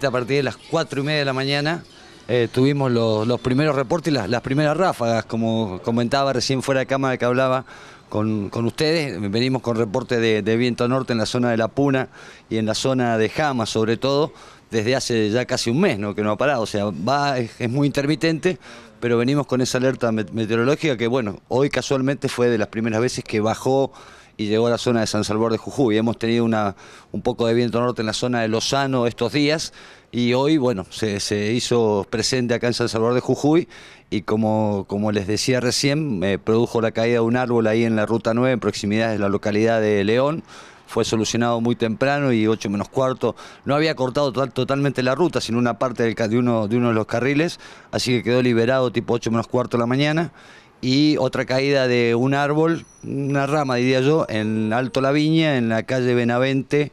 Este, a partir de las 4 y media de la mañana eh, tuvimos los, primeros reportes y las, primeras ráfagas, como comentaba recién fuera de cámara que hablaba con, con ustedes. Venimos con reportes de, viento norte en la zona de La Puna y en la zona de Jama, sobre todo, desde hace ya casi un mes ¿no? que no ha parado. O sea, va, es muy intermitente, pero venimos con esa alerta meteorológica que, bueno, hoy casualmente fue de las primeras veces que bajó y llegó a la zona de San Salvador de Jujuy. Hemos tenido una, un poco de viento norte en la zona de Lozano estos días y hoy, bueno, se, hizo presente acá en San Salvador de Jujuy y como, como les decía recién, eh, produjo la caída de un árbol ahí en la Ruta 9 en proximidad de la localidad de León fue solucionado muy temprano y 8 menos cuarto no había cortado totalmente la ruta, sino una parte de, uno, de uno de los carriles, así que quedó liberado tipo 8 menos cuarto de la mañana y otra caída de un árbol, una rama diría yo, en Alto La Viña, en la calle Benavente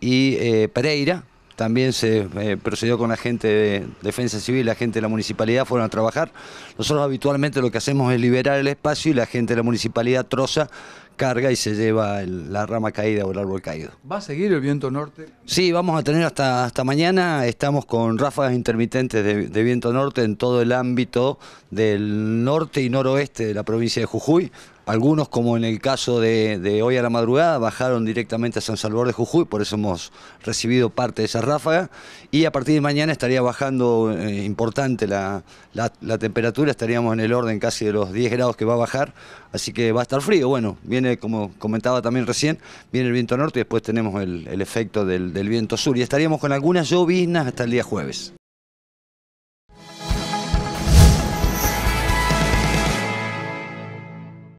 y eh, Pereira. También se eh, procedió con la gente de Defensa Civil, la gente de la municipalidad, fueron a trabajar. Nosotros habitualmente lo que hacemos es liberar el espacio y la gente de la municipalidad troza carga y se lleva la rama caída o el árbol caído. ¿Va a seguir el viento norte? Sí, vamos a tener hasta, hasta mañana, estamos con ráfagas intermitentes de viento norte en todo el ámbito del norte y noroeste de la provincia de Jujuy, algunos, como en el caso de, hoy a la madrugada, bajaron directamente a San Salvador de Jujuy, por eso hemos recibido parte de esa ráfaga. Y a partir de mañana estaría bajando eh, importante la, temperatura, estaríamos en el orden casi de los 10 grados que va a bajar, así que va a estar frío. Bueno, viene, como comentaba también recién, viene el viento norte y después tenemos el, efecto del, del viento sur. Y estaríamos con algunas lloviznas hasta el día jueves.